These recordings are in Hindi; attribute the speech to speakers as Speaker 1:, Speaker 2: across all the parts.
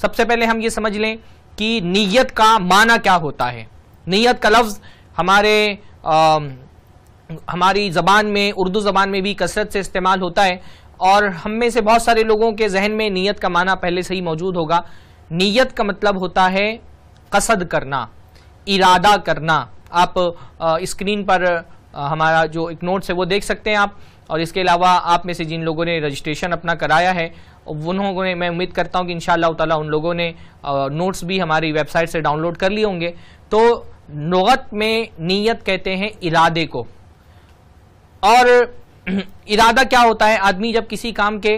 Speaker 1: सबसे पहले हम ये समझ लें कि नीयत का माना क्या होता है नीयत का लफ्ज़ हमारे आ, हमारी ज़बान में उर्दू ज़बान में भी कसरत से इस्तेमाल होता है और हम में से बहुत सारे लोगों के जहन में नीयत का माना पहले से ही मौजूद होगा नीयत का मतलब होता है कसद करना इरादा करना आप स्क्रीन पर हमारा जो एक नोट्स है वो देख सकते हैं आप और इसके अलावा आप में से जिन लोगों ने रजिस्ट्रेशन अपना कराया है उन्होंने मैं उम्मीद करता हूँ कि इन ताला उन लोगों ने नोट्स भी हमारी वेबसाइट से डाउनलोड कर लिए होंगे तो नौत में नीयत कहते हैं इरादे को और इरादा क्या होता है आदमी जब किसी काम के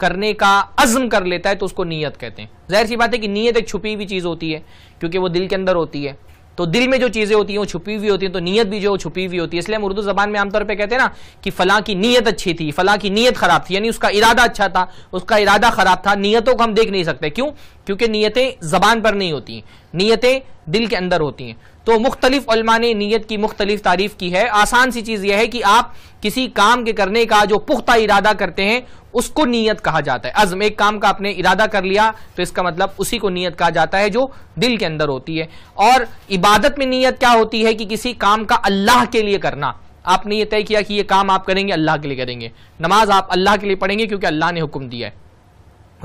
Speaker 1: करने का अज़म कर लेता है तो उसको नीयत कहते हैं जाहिर सी बात है कि नीयत एक छुपी हुई चीज़ होती है क्योंकि वो दिल के अंदर होती है तो दिल में जो चीजें होती हैं वो छुपी हुई होती हैं तो नीयत भी जो छुपी हुई होती है इसलिए हम उर्दू जबान में आमतौर पर कहते हैं ना कि फला की नीयत अच्छी थी फला की नीयत खराब थी यानी उसका इरादा अच्छा था उसका इरादा खराब था नीयतों को हम देख नहीं सकते क्यों क्योंकि नीयतें जबान पर नहीं होती नीयतें दिल के अंदर होती हैं तो मुख्तलिफ़ा ने नीयत की मुख्तलिफ तारीफ की है आसान सी चीज़ यह है कि आप किसी काम के करने का जो पुख्ता इरादा करते हैं उसको नीयत कहा जाता है अज़म एक काम का आपने इरादा कर लिया तो इसका मतलब उसी को नीयत कहा जाता है जो दिल के अंदर होती है और इबादत में नीयत क्या होती है कि किसी काम का अल्लाह के लिए करना आपने ये तय किया कि ये काम आप करेंगे अल्लाह के लिए करेंगे नमाज आप अल्लाह के लिए पढ़ेंगे क्योंकि अल्लाह ने हुक्म दिया है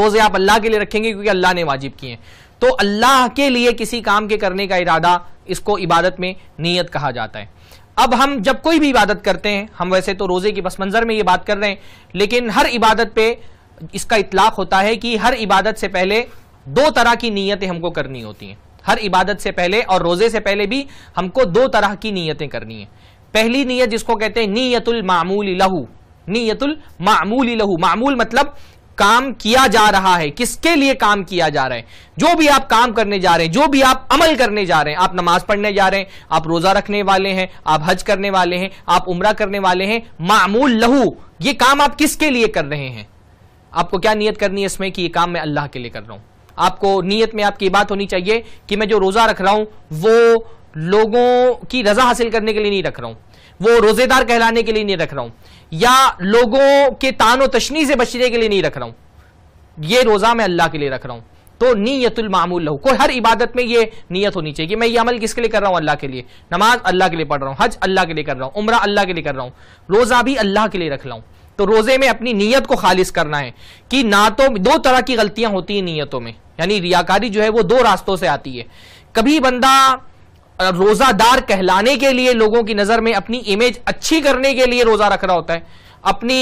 Speaker 1: रोज़े आप अल्लाह के लिए रखेंगे क्योंकि अल्लाह ने वाजिब किए हैं तो अल्लाह के लिए किसी काम के करने का इरादा इसको इबादत में नीयत कहा जाता है अब हम जब कोई भी इबादत करते हैं हम वैसे तो रोजे की पस मंजर में ये बात कर रहे हैं लेकिन हर इबादत पे इसका इतलाक होता है कि हर इबादत से पहले दो तरह की नीयतें हमको करनी होती हैं हर इबादत से पहले और रोजे से पहले भी हमको दो तरह की नीयतें करनी है पहली नीयत जिसको कहते हैं नीयतुल मामूल लहू नीयतुल मामूल लहू मामूल मतलब काम किया जा रहा है किसके लिए काम किया जा रहा है जो भी आप काम करने जा रहे हैं जो भी आप अमल करने जा रहे हैं आप नमाज पढ़ने जा रहे हैं आप रोजा रखने वाले हैं आप हज करने वाले हैं आप उम्र करने वाले हैं मामूल लहू ये काम आप किसके लिए कर रहे हैं आपको क्या नियत करनी है इसमें कि ये काम मैं अल्लाह के लिए कर रहा हूं आपको नीयत में आपकी बात होनी चाहिए कि मैं जो रोजा रख रहा हूं वो लोगों की रजा हासिल करने के लिए नहीं रख रहा हूं वो रोजेदार कहलाने के लिए नहीं रख रहा हूं या लोगों के तानो तशनी से बचने के लिए नहीं रख रहा हूं ये रोजा मैं अल्लाह के लिए रख रहा हूं तो नीयतुल मामूल लहू को हर इबादत में ये नीयत होनी चाहिए कि मैं ये अमल किसके लिए कर रहा हूं अल्लाह के लिए नमाज अल्लाह के लिए पढ़ रहा हूं हज अल्लाह के लिए कर रहा हूं उम्र अल्लाह के लिए कर रहा हूं रोजा भी अल्लाह के लिए रख रहा हूं तो रोजे में अपनी नीयत को खालिज करना है कि ना तो दो तरह की गलतियां होती हैं नीयतों में यानी रियाकारी जो है वो दो रास्तों से आती है कभी बंदा रोजादार कहलाने के लिए लोगों की नजर में अपनी इमेज अच्छी करने के लिए रोजा रख रहा होता है अपनी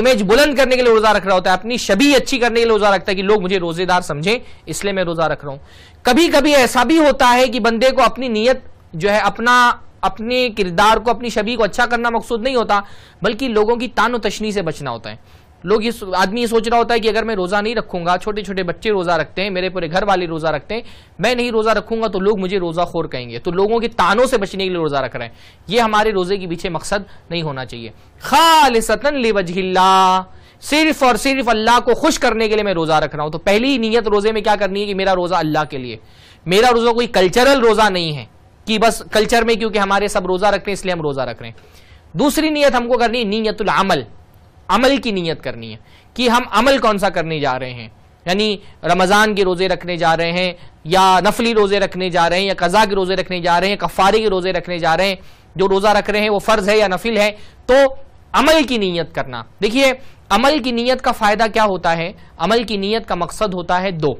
Speaker 1: इमेज बुलंद करने के लिए रोजा रख रहा होता है अपनी छवि अच्छी करने के लिए रोजा रखता है कि लोग मुझे रोजेदार समझें इसलिए मैं रोजा रख रहा हूं कभी कभी ऐसा भी होता है कि बंदे को अपनी नीयत जो है अपना अपने किरदार को अपनी शबी को अच्छा करना मकसूद नहीं होता बल्कि लोगों की तानो तशनी से बचना होता है लोग ये आदमी ये सोच रहा होता है कि अगर मैं रोज़ा नहीं रखूंगा छोटे छोटे बच्चे रोज़ा रखते हैं मेरे पूरे घर वाले रोज़ा रखते हैं मैं नहीं रोज़ा रखूंगा तो लोग मुझे रोज़ा खोर कहेंगे तो लोगों के तानों से बचने के लिए रोज़ा रख रहे हैं ये हमारे रोज़े के पीछे मकसद नहीं होना चाहिए खालिसतन लिवजहिल्ला सिर्फ और सिर्फ अल्लाह को खुश करने के लिए मैं रोज़ा रख रहा हूँ तो पहली नीयत रोज़े में क्या करनी है कि मेरा रोज़ा अल्लाह के लिए मेरा रोज़ा कोई कल्चरल रोज़ा नहीं है कि बस कल्चर में क्योंकि हमारे सब रोजा रख रहे हैं इसलिए हम रोजा रख रहे हैं दूसरी नीयत हमको करनी है नीयतुल अमल अमल की नीयत करनी है कि हम अमल कौन सा करने जा रहे हैं यानी रमज़ान के रोज़े रखने जा रहे हैं या नफली रोज़े रखने जा रहे हैं या कज़ा के रोज़े रखने जा रहे हैं कफ़ारे के रोज़े रखने जा रहे हैं जो रोज़ा रख रहे हैं वो फ़र्ज़ है या नफिल है तो अमल की नीयत करना देखिए अमल की नीयत का फ़ायदा क्या होता है अमल की नीयत का मकसद होता है दो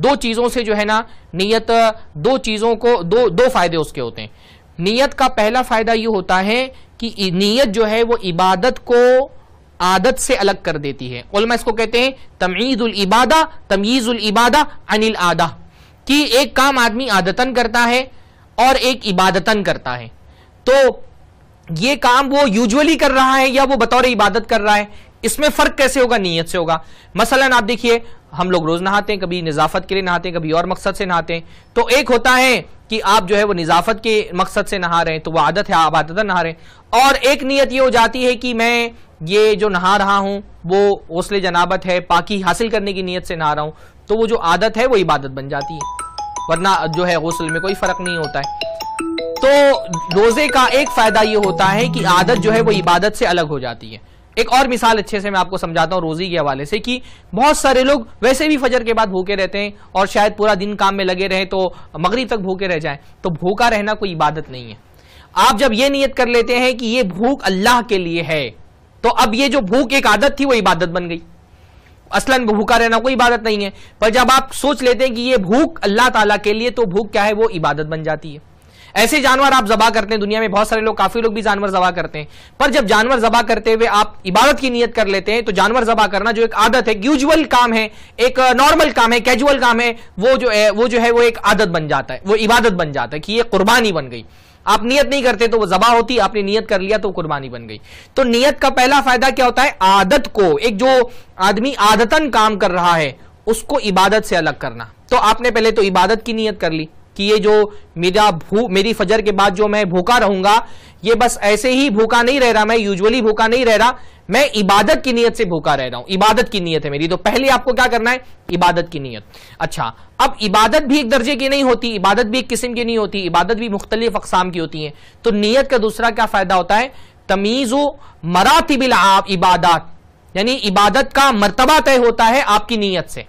Speaker 1: दो चीजों से जो है ना नियत दो चीजों को दो दो फायदे उसके होते हैं नियत का पहला फायदा यह होता है कि नियत जो है वो इबादत को आदत से अलग कर देती है उलमा इसको कहते हैं तमीज उल इबादा तमीज उल इबादा अनिल आदा कि एक काम आदमी आदतन करता है और एक इबादतन करता है तो ये काम वो यूजुअली कर रहा है या वो बतौर इबादत कर रहा है इसमें फर्क कैसे होगा नीयत से होगा मसलन आप देखिए हम लोग रोज नहाते हैं कभी निजाफत के लिए नहाते हैं कभी और मकसद से नहाते हैं तो एक होता है कि आप जो है वो निजाफत के मकसद से नहा रहे हैं तो वह आदत है आप आदत नहा रहे हैं और एक नीयत ये हो जाती है कि मैं ये जो नहा रहा हूँ वो हौसले जनाबत है पाकि हासिल करने की नीयत से नहा रहा हूँ तो वो जो आदत है वो इबादत बन जाती है वरना जो है गौसल में कोई फर्क नहीं होता है तो रोजे का एक फायदा ये होता है कि आदत जो है वो इबादत से अलग हो जाती है एक और मिसाल अच्छे से मैं आपको समझाता हूँ रोजी के हवाले से कि बहुत सारे लोग वैसे भी फजर के बाद भूखे रहते हैं और शायद पूरा दिन काम में लगे रहे तो मगरिब तक भूखे रह जाए तो भूखा रहना कोई इबादत नहीं है आप जब ये नियत कर लेते हैं कि ये भूख अल्लाह के लिए है तो अब ये जो भूख एक आदत थी वो इबादत बन गई असलन भूखा रहना कोई इबादत नहीं है पर जब आप सोच लेते हैं कि ये भूख अल्लाह ताला के लिए तो भूख क्या है वो इबादत बन जाती है ऐसे जानवर आप जबा करते हैं दुनिया में बहुत सारे लोग काफी लोग भी जानवर जबा करते हैं पर जब जानवर जबा करते हुए आप इबादत की नीयत कर लेते हैं तो जानवर जबा करना जो एक आदत है यूजुअल काम है एक नॉर्मल काम है कैजुअल काम है वो जो है वो जो है वो एक आदत बन जाता है वो इबादत बन जाता है कि ये कुर्बानी बन गई आप नियत नहीं करते तो वो जबा होती आपने नियत कर लिया तो कुर्बानी बन गई तो नियत का पहला फायदा क्या होता है आदत को एक जो आदमी आदतन काम कर रहा है उसको इबादत से अलग करना तो आपने पहले तो इबादत की नियत कर ली कि ये जो मेरा भू मेरी फजर के बाद जो मैं भूखा रहूंगा ये बस ऐसे ही भूखा नहीं रह रहा मैं यूजुअली भूखा नहीं रह रहा मैं इबादत की नीयत से भूखा रह रहा हूं इबादत की नीयत है मेरी तो पहले आपको क्या करना है इबादत की नीयत अच्छा अब इबादत भी एक दर्जे की नहीं होती इबादत भी एक किस्म की नहीं होती इबादत भी मुख्तलिफ अकसाम की होती है तो नीयत का दूसरा क्या फायदा होता है तमीजो मरातिबिल इबादत यानी इबादत का मरतबा तय होता है आपकी नीयत से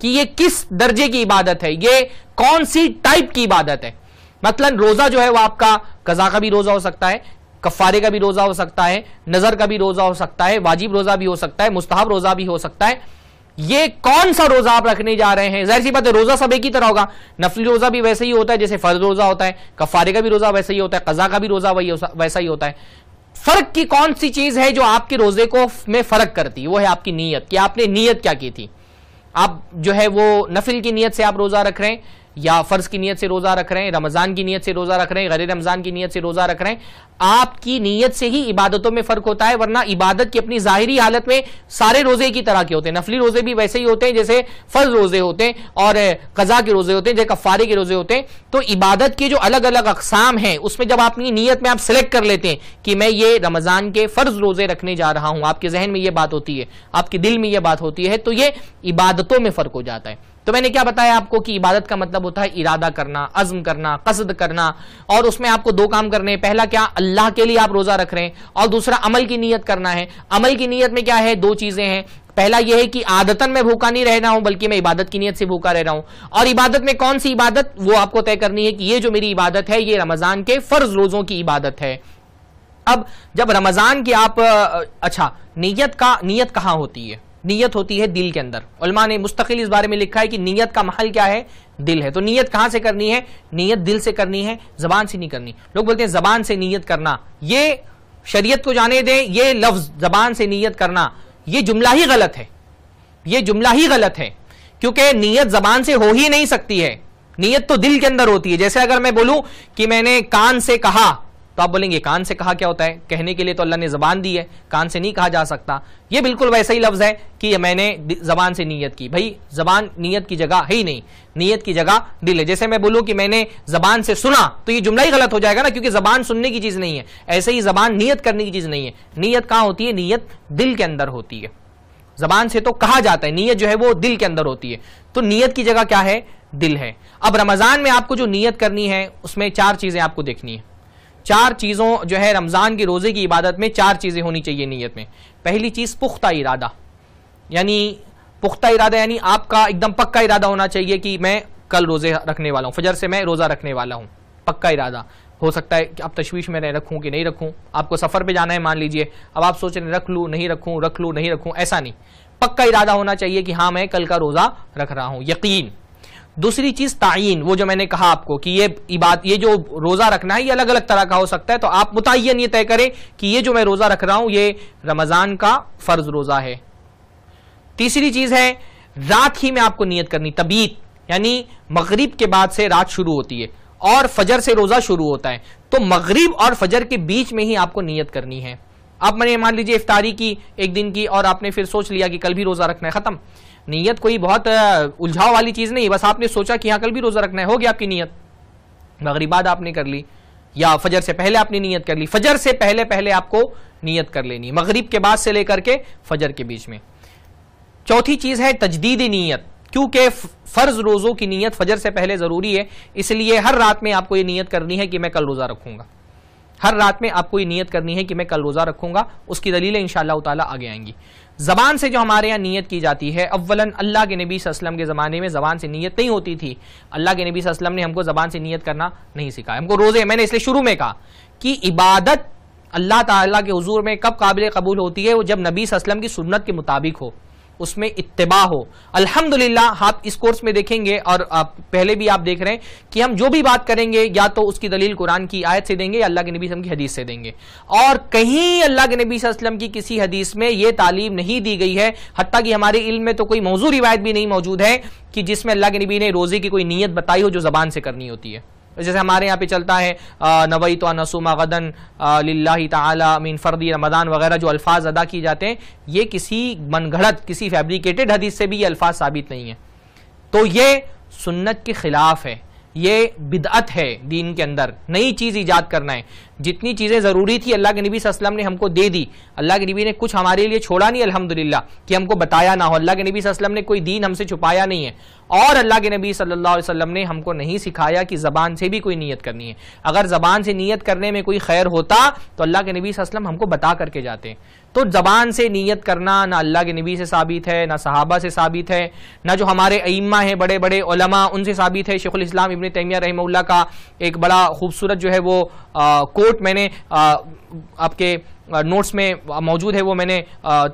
Speaker 1: कि ये किस दर्जे की इबादत है ये कौन सी टाइप की इबादत है मतलब रोजा जो है वो आपका कजा का भी रोजा हो सकता है कफारे का भी रोजा हो सकता है नजर का भी रोजा हो सकता है वाजिब रोजा भी हो सकता है मुस्ताहब रोजा भी हो सकता है ये कौन सा रोजा आप रखने जा रहे हैं जाहिर सी बात है रोजा सब एक ही तरह होगा नफली रोजा भी वैसे ही होता है जैसे फर्ज रोजा होता है कफारे का भी रोजा वैसे ही होता है कजा का भी रोजा वैसा ही होता है फर्क की कौन सी चीज है जो आपके रोजे को में फर्क करती है वो है आपकी नीयत कि आपने नीयत क्या की थी आप जो है वो नफिल की नीयत से आप रोजा रख रहे हैं या फर्ज की नीयत से रोजा रख रहे हैं रमजान की नीयत से रोजा रख रहे हैं गैर रमजान की नीयत से रोजा रख रहे हैं आपकी नीयत से ही इबादतों में फर्क होता है वरना इबादत की अपनी जाहिरी हालत में सारे रोजे की तरह के होते हैं नफली रोजे भी वैसे ही होते हैं जैसे फर्ज रोजे होते हैं और कजा के रोजे होते हैं जैसे कफारे के रोजे होते हैं तो इबादत के जो अलग अलग अकसाम है उसमें जब आपकी नीयत में आप सिलेक्ट कर लेते हैं कि मैं ये रमजान के फर्ज रोजे रखने जा रहा हूं आपके जहन में यह बात होती है आपके दिल में यह बात होती है तो ये इबादतों में फर्क हो जाता है तो मैंने क्या बताया आपको कि इबादत का मतलब होता है इरादा करना अज़म करना कसद करना और उसमें आपको दो काम करने हैं पहला क्या अल्लाह के लिए आप रोज़ा रख रहे हैं और दूसरा अमल की नीयत करना है अमल की नीयत में क्या है दो चीज़ें हैं पहला यह है कि आदतन में भूखा नहीं रह रहा हूं बल्कि मैं इबादत की नीयत से भूखा रह रहा हूं और इबादत में कौन सी इबादत वो आपको तय करनी है कि ये जो मेरी इबादत है ये रमजान के फर्ज रोजों की इबादत है अब जब रमजान की आप अच्छा नीयत का नीयत कहां होती है नीयत होती है दिल के अंदर उलमा ने मुस्तकिल इस बारे में लिखा है कि नीयत का महल क्या है दिल है तो नीयत कहां से करनी है नीयत दिल से करनी है जबान से नहीं करनी लोग बोलते हैं जबान से नीयत करना ये शरीयत को जाने दें ये लफ्ज जबान से नीयत करना ये जुमला ही गलत है ये जुमला ही गलत है क्योंकि नीयत जबान से हो ही नहीं सकती है नीयत तो दिल के अंदर होती है जैसे अगर मैं बोलूं कि मैंने कान से कहा तो आप बोलेंगे कान से कहा क्या होता है कहने के लिए तो अल्लाह ने जबान दी है कान से नहीं कहा जा सकता ये बिल्कुल वैसा ही लफ्ज़ है कि मैंने जबान से नीयत की भाई जबान नीयत की जगह है ही नहीं नीयत की जगह दिल है जैसे मैं बोलूं कि मैंने जबान से सुना तो ये जुमला ही गलत हो जाएगा ना क्योंकि जबान सुनने की चीज़ नहीं है ऐसे ही जबान नीयत करने की चीज़ नहीं है नीयत कहाँ होती है नीयत दिल के अंदर होती है जबान से तो कहा जाता है नीयत जो है वो दिल के अंदर होती है तो नीयत की जगह क्या है दिल है अब रमज़ान में आपको जो नीयत करनी है उसमें चार चीज़ें आपको देखनी है चार चीज़ों जो है रमज़ान के रोज़े की इबादत में चार चीज़ें होनी चाहिए नीयत में पहली चीज़ पुख्ता इरादा यानी पुख्ता इरादा यानी आपका एकदम पक्का इरादा होना चाहिए कि मैं कल रोज़े रखने वाला हूं फजर से मैं रोज़ा रखने वाला हूं पक्का इरादा हो सकता है कि आप तश्वीश में रखूं कि नहीं रखूं आपको सफ़र पे जाना है मान लीजिए अब आप सोच रहे रख लू नहीं रखूं रख लू नहीं रखूं ऐसा नहीं पक्का इरादा होना चाहिए कि हाँ मैं कल का रोज़ा रख रहा हूं यकीन दूसरी चीज तयन वो जो मैंने कहा आपको कि ये इबाद ये जो रोजा रखना है ये अलग अलग तरह का हो सकता है तो आप मुतन ये तय करें कि ये जो मैं रोजा रख रहा हूं ये रमजान का फर्ज रोजा है तीसरी चीज है रात ही में आपको नियत करनी तबीत यानी मगरिब के बाद से रात शुरू होती है और फजर से रोजा शुरू होता है तो मगरिब और फजर के बीच में ही आपको नियत करनी है आप मैंने मान लीजिए इफ्तारी की एक दिन की और आपने फिर सोच लिया कि कल भी रोजा रखना है खत्म नीयत कोई बहुत उलझाव वाली चीज़ नहीं बस आपने सोचा कि यहाँ कल भी रोज़ा रखना है हो गया आपकी नीयत बाद आपने कर ली या फजर से पहले आपने नीयत कर ली फजर से पहले पहले आपको नीयत कर लेनी है मगरिब के बाद से लेकर के फजर के बीच में चौथी चीज़ है तजदीद नीयत क्योंकि फ़र्ज़ रोज़ों की नीयत फजर से पहले ज़रूरी है इसलिए हर रात में आपको ये नीयत करनी है कि मैं कल रोज़ा रखूंगा हर रात में आपको ये नीयत करनी है कि मैं कल रोज़ा रखूंगा उसकी दलीलें इंशाला ताला आगे आएंगी ज़बान से जो हमारे यहाँ नीयत की जाती है अव्वलन अल्लाह के नबी असलम के ज़माने में ज़बान से नीयत नहीं होती थी अल्लाह के नबी असलम ने हमको ज़बान से नीयत करना नहीं सिखाया हमको रोज़े मैंने इसलिए शुरू में कहा कि इबादत अल्लाह ताला के हजूर में कब काबिल कबूल होती है वो जब नबी असलम की सुन्नत के मुताबिक हो उसमें इतबा हो अल्हम्दुलिल्लाह आप इस कोर्स में देखेंगे और पहले भी आप देख रहे हैं कि हम जो भी बात करेंगे या तो उसकी दलील कुरान की आयत से देंगे या अल्लाह के नबी की हदीस से देंगे और कहीं अल्लाह के नबी वसल्लम की किसी हदीस में यह तालीम नहीं दी गई है हती कि हमारे इल्म में तो कोई मौजूद रिवायत भी नहीं मौजूद है कि जिसमें अल्लाह के नबी ने रोजे की कोई नीयत बताई हो जो जबान से करनी होती है जैसे हमारे यहाँ पे चलता है नवई तो नसुमा गदन लाही तमीन फ़र्दी रमदान वगैरह जो अल्फाज अदा किए जाते हैं ये किसी घड़त किसी फैब्रिकेटेड हदीस से भी ये अल्फाज साबित नहीं है तो ये सुन्नत के ख़िलाफ़ है ये बिदअत है दीन के अंदर नई चीज़ ईजाद करना है जितनी चीज़ें ज़रूरी थी अल्लाह के नबी वसल्लम ने हमको दे दी अल्लाह के नबी ने कुछ हमारे लिए छोड़ा नहीं अल्हम्दुलिल्लाह कि हमको बताया ना हो अल्लाह के नबी वसल्लम ने कोई दीन हमसे छुपाया नहीं है और अल्लाह के नबी सल्लल्लाहु अलैहि वसल्लम ने हमको नहीं सिखाया कि ज़बान से भी कोई नीयत करनी है अगर ज़बान से नीयत करने में कोई खैर होता तो अल्लाह के नबी वसल्लम हमको बता करके जाते हैं तो ज़बान से नीयत करना ना अल्लाह के नबी से साबित है ना सहाबा से साबित है ना जो हमारे अइमा हैं बड़े बड़े उलमा उनसे साबित है शेखुल इस्लाम इबन तैमिया रहमल्ला का एक बड़ा खूबसूरत जो है वो को कोट मैंने आपके नोट्स में मौजूद है वो मैंने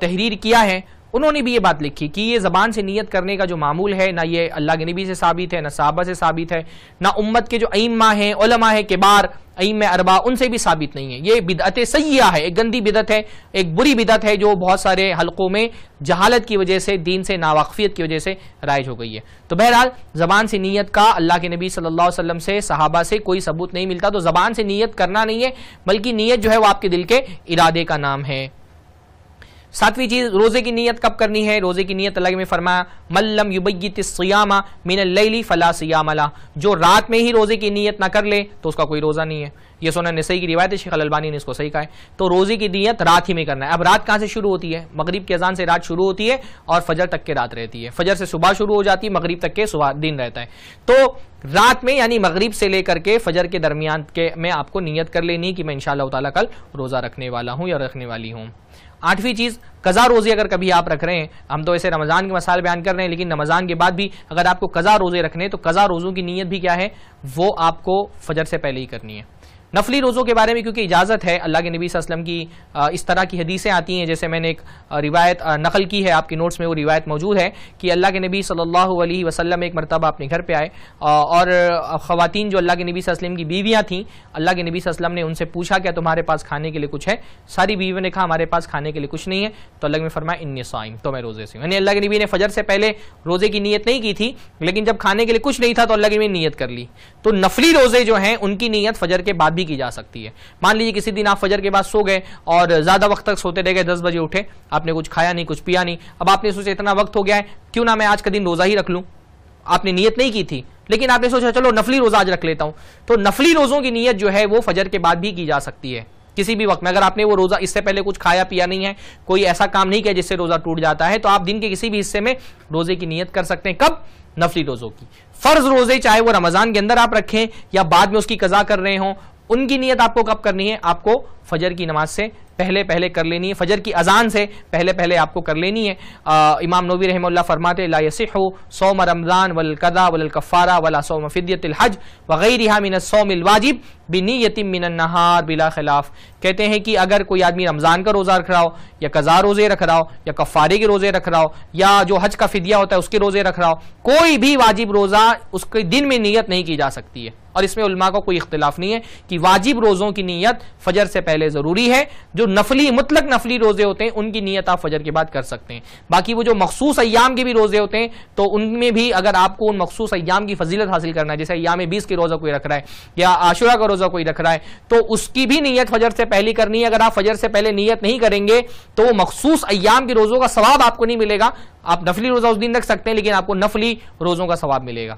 Speaker 1: तहरीर किया है उन्होंने भी ये बात लिखी कि ये ज़बान से नीयत करने का जो मामूल है ना ये अल्लाह के नबी से साबित है ना साहबा से साबित है ना उम्मत के जो अम्मा हैं ओलमा है किबार अम अरबा उनसे भी साबित नहीं है ये बिदत सैया है एक गंदी बिदत है एक बुरी बिदत है जो बहुत सारे हलकों में जहालत की वजह से दीन से नावाकफियत की वजह से राइज हो गई है तो बहरहाल ज़बान से नीयत का अल्लाह के नबी सल्लल्लाहु अलैहि वसल्लम से सहाबा से कोई सबूत नहीं मिलता तो ज़बान से नीयत करना नहीं है बल्कि नीयत जो है वो आपके दिल के इरादे का नाम है सातवीं चीज रोजे की नीयत कब करनी है रोजे की नीयत अलग में फरमाया मल्लम युबैत सियामा लैली फला जो रात में ही रोजे की नीयत ना कर ले तो उसका कोई रोजा नहीं है ये सोना सही की रिवायत है शेख अलबानी ने इसको सही कहा है तो रोजे की नीयत रात ही में करना है अब रात कहाँ से शुरू होती है मगरीब की अजान से रात शुरू होती है और फजर तक के रात रहती है फजर से सुबह शुरू हो जाती है मगरीब तक के सुबह दिन रहता है तो रात में यानी मगरीब से लेकर के फजर के दरमियान के मैं आपको नीयत कर लेनी कि मैं इनशाला ताला कल रोज़ा रखने वाला हूँ या रखने वाली हूँ आठवीं चीज़ कज़ा रोज़े अगर कभी आप रख रहे हैं हम तो ऐसे रमज़ान के मसाल बयान कर रहे हैं लेकिन रमज़ान के बाद भी अगर आपको कज़ा रोज़े रखने हैं तो कज़ा रोज़ों की नीयत भी क्या है वो आपको फजर से पहले ही करनी है नफली रोज़ों के बारे में क्योंकि इजाज़त है अल्लाह के नबी वसलम की इस तरह की हदीसें आती हैं जैसे मैंने एक रिवायत नकल की है आपके नोट्स में वो रिवायत मौजूद है कि अल्लाह के नबी सल्लल्लाहु अलैहि वसल्लम एक मरतबा अपने घर पे आए और ख़वान जो अल्लाह के नबी वसलम की बीवियाँ थीं अल्लाह के नबी वसलम ने उनसे पूछा क्या तुम्हारे पास खाने के लिए कुछ है सारी बीवियों ने कहा हमारे पास खाने के लिए कुछ नहीं है तो अलग में फरमाया इन साइम तो मैं रोज़े से यानी अल्लाह के नबी ने फजर से पहले रोज़े की नीयत नहीं की थी लेकिन जब खाने के लिए कुछ नहीं था तो अल्लाह के नबी नीयत कर ली तो नफली रोज़े जो हैं उनकी नीयत फजर के बाद भी भी की जा सकती है मान लीजिए किसी दिन आप फजर के बाद सो गए और ज़्यादा वक्त तक सोते रह गए दस बजे उठे आपने कुछ खाया नहीं कुछ पिया नहीं अब आपने सोचा इतना वक्त हो गया है क्यों ना मैं आज का दिन रोज़ा ही रख लूँ आपने नीयत नहीं की थी लेकिन आपने सोचा चलो नफली रोज़ा आज रख लेता हूँ तो नफली रोज़ों की नीयत जो है वो फजर के बाद भी की जा सकती है किसी भी वक्त में अगर आपने वो रोज़ा इससे पहले कुछ खाया पिया नहीं है कोई ऐसा काम नहीं किया जिससे रोज़ा टूट जाता है तो आप दिन के किसी भी हिस्से में रोज़े की नियत कर सकते हैं कब नफली रोज़ों की फ़र्ज़ रोज़े चाहे वो रमज़ान के अंदर आप रखें या बाद में उसकी कज़ा कर रहे हों उनकी नीयत आपको कब करनी है आपको फजर की नमाज से पहले पहले कर लेनी है फजर की अजान से पहले पहले आपको कर लेनी है आ, इमाम नबी रहमल्ला फरमाते ला यसिहु सोम रमज़ान वल कदा वल कफ़ारा वला सोम फ़िदियतलहज वग़ैरहा मिन सोमिल वाजिब यतिम मिन नहार बिला खिलाफ कहते हैं कि अगर कोई आदमी रमज़ान का रोज़ा रख रहा हो या कज़ा रोज़े रख रहा हो या कफ़ारे के रोज़े रख रहा हो या जो हज का फ़िदिया होता है उसके रोज़े रख रहा हो कोई भी वाजिब रोज़ा उसके दिन में नीयत नहीं की जा सकती है और इसमें उलमा का को कोई इख्तलाफ नहीं है कि वाजिब रोज़ों की नीयत फजर से पहले ज़रूरी है जो नफली मुतलक नफली रोज़े होते हैं उनकी नीयत आप फजर के बाद कर सकते हैं बाकी वो जो मखसूस अयाम के भी रोज़े होते हैं तो उनमें भी अगर आपको उन मखसूस अयाम की फजीलत हासिल करना है जैसे अयाम बीस के रोज़ा कोई रख रहा है या आशुरा का रोज़ा कोई रख रहा है तो उसकी भी नीयत फजर से पहले करनी है अगर आप फजर से पहले नीयत नहीं करेंगे तो वो मखसूस अयाम के रोज़ों का स्वाब आपको नहीं मिलेगा आप नफली रोज़ा उस दिन रख सकते हैं लेकिन आपको नफली रोज़ों का स्वाब मिलेगा